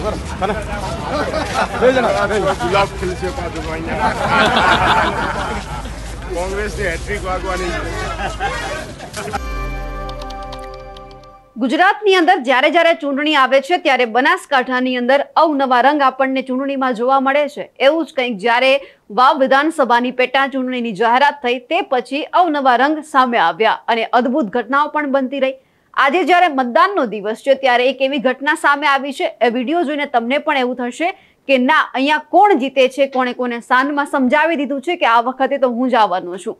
ગુજરાતની અંદર જ્યારે જ્યારે ચૂંટણી આવે છે ત્યારે બનાસકાંઠાની અંદર અવનવા રંગ આપણને ચૂંટણીમાં જોવા મળે છે એવું જ કંઈક જ્યારે વાવ વિધાનસભાની પેટા ચૂંટણીની જાહેરાત થઈ તે પછી અવનવા રંગ સામે આવ્યા અને અદભુત ઘટનાઓ પણ બનતી રહી આજે જ્યારે મતદાનનો દિવસ છે ત્યારે એક એવી ઘટના સામે આવી છે એ વિડીયો જોઈને તમને પણ એવું થશે કે ના અહીંયા કોણ જીતે છે કોણે કોને સાંજમાં સમજાવી દીધું છે કે આ વખતે તો હું જ આવવાનો છું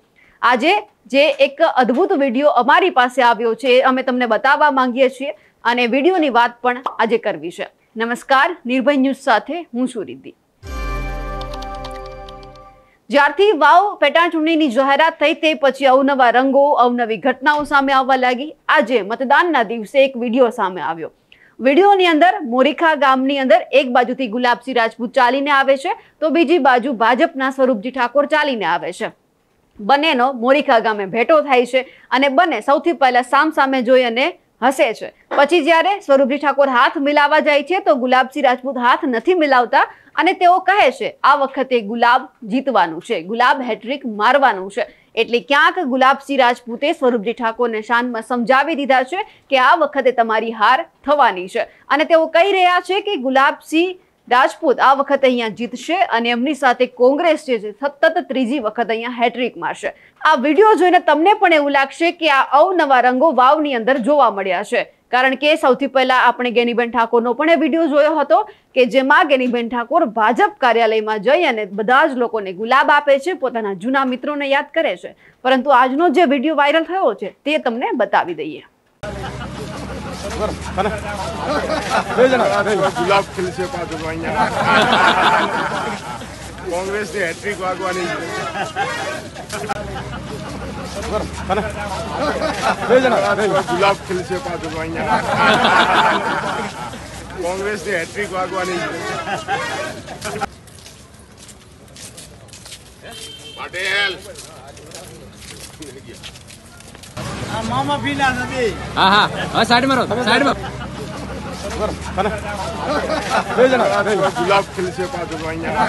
આજે જે એક અદ્ભુત વિડીયો અમારી પાસે આવ્યો છે એ અમે તમને બતાવવા માંગીએ છીએ અને વિડીયોની વાત પણ આજે કરવી છે નમસ્કાર નિર્ભય ન્યૂઝ સાથે હું છું રિદ્ધિ જ્યારથી વાવ પેટાણ ચૂંટણીની જાહેરાત થઈ તે પછી અવનવા રંગો અવનવી ઘટનાઓ સામે આવવા લાગી આજે મતદાનના દિવસે એક વિડીયો સામે આવ્યો વિડીયોની અંદર મોરીખા ગામની અંદર એક બાજુથી ગુલાબસિંહ રાજપૂત ચાલીને આવે છે તો બીજી બાજુ ભાજપના સ્વરૂપજી ઠાકોર ચાલીને આવે છે બંનેનો મોરીખા ગામે ભેટો થાય છે અને બંને સૌથી પહેલા સામે જોઈ અને હસે છે પછી જ્યારે સ્વરૂપજી ઠાકોર હાથ મિલાવવા જાય છે તો ગુલાબસિંહ રાજપૂત હાથ નથી મિલાવતા અને તેઓ કહે છે આ વખતે ગુલાબ જીતવાનું છે ગુલાબ હેટ્રિક મારવાનું છે એટલે ક્યાંક ગુલાબસિંહ રાજપૂતે સ્વરૂપજી ઠાકોરને શાનમાં સમજાવી દીધા છે કે આ વખતે તમારી હાર થવાની છે અને તેઓ કહી રહ્યા છે કે ગુલાબસિંહ રાજપૂત આ વખતે અહીંયા જીતશે અને એમની સાથે કોંગ્રેસ જે છે સતત ત્રીજી વખત અહીંયા હેટ્રિક મારશે આ વિડીયો જોઈને તમને પણ એવું લાગશે કે આ અવનવા રંગો વાવની અંદર જોવા મળ્યા છે કારણ કે સૌથી પહેલા આપણે ગેનીબેન ઠાકોરનો પણ એ વિડીયો જોયો હતો કે જેમાં ગેનીબેન ઠાકોર ભાજપ કાર્યાલયમાં જઈ અને બધા જ લોકોને ગુલાબ આપે છે પોતાના જૂના મિત્રોને યાદ કરે છે પરંતુ આજનો જે વિડીયો વાયરલ થયો છે તે તમને બતાવી દઈએ ગુલાબ ખીલશે હેટ્રિક વાગવાની ગુલાબ ખીલશે પાછું અહીંયા કોંગ્રેસ ની હેટ્રિક વાગવાની પટેલ મામા ભીના હા હા સાઈડમાં રહો સાઈડમાં ગુલાબ ખીલશે પાછું અહીંયા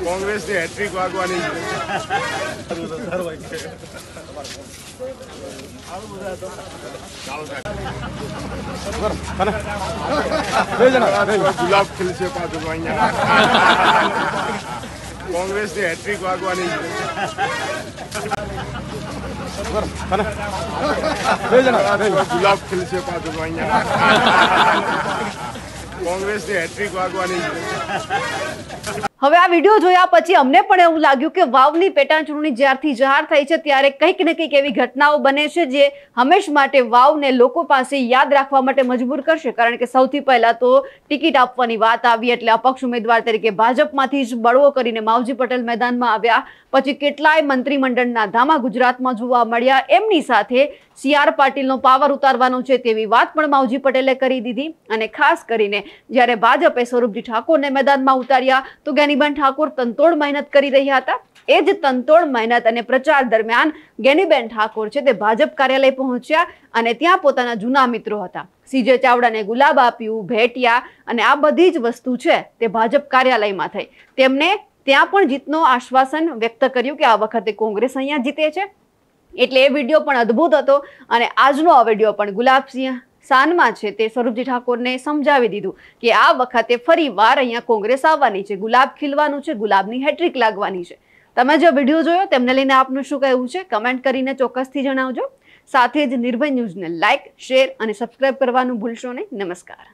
ની હેટ્રિક વાગવાની ગુલાબ ખીલશે પાછું અહીંયા ની હેટ્રિક વાગવાની ગુલાબ ખીલશે પાછું અહીંયા ની હેટ્રિક વાગવાની હવે આ વિડીયો જોયા પછી અમને પણ એવું લાગ્યું કે વાવની પેટા ચૂંટણી જ્યારથી જાહેર થઈ છે ત્યારે કંઈક ને કંઈક એવી ઘટનાઓ બને છે જે હંમેશ માટે વાવને લોકો પાસે યાદ રાખવા માટે મજબૂર કરશે કારણ કે સૌથી પહેલાં તો ટિકિટ આપવાની વાત આવી એટલે અપક્ષ ઉમેદવાર તરીકે ભાજપમાંથી જ બળવો કરીને માવજી પટેલ મેદાનમાં આવ્યા પછી કેટલાય મંત્રીમંડળના ધામા ગુજરાતમાં જોવા મળ્યા એમની સાથે સીઆર પાટીલનો પાવર ઉતારવાનો છે તેવી વાત પણ માવજી પટેલે કરી દીધી અને ખાસ કરીને જ્યારે ભાજપે સ્વરૂપજી ઠાકોરને મેદાનમાં ઉતાર્યા તો જ્ઞાનીબેન ઠાકોર તંતોડ મહેનત કરી રહ્યા હતા એ જ તંતોડ મહેનત અને પ્રચાર દરમિયાન ગેનીબેન ઠાકોર છે તે ભાજપ કાર્યાલય પહોંચ્યા અને ત્યાં પોતાના જૂના મિત્રો હતા સીજે ચાવડાને ગુલાબ આપ્યું ભેટ્યા અને આ બધી જ વસ્તુ છે તે ભાજપ કાર્યાલયમાં થઈ તેમણે ત્યાં પણ જીતનો આશ્વાસન વ્યક્ત કર્યું કે આ વખતે કોંગ્રેસ અહીંયા જીતે છે એટલે એ વિડીયો પણ અદ્ભુત હતો અને આજનો આ વિડીયો પણ ગુલાબસિંહ શાનમાં છે તે સ્વરૂપજી ઠાકોરને સમજાવી દીધું કે આ વખતે ફરી વાર અહીંયા કોંગ્રેસ આવવાની છે ગુલાબ ખીલવાનું છે ગુલાબની હેટ્રિક લાગવાની છે તમે જો વિડીયો જોયો તેમને લઈને આપનું શું કહેવું છે કમેન્ટ કરીને ચોક્કસથી જણાવજો સાથે જ નિર્ભય ન્યૂઝને લાઇક શેર અને સબસ્ક્રાઇબ કરવાનું ભૂલશો નહીં નમસ્કાર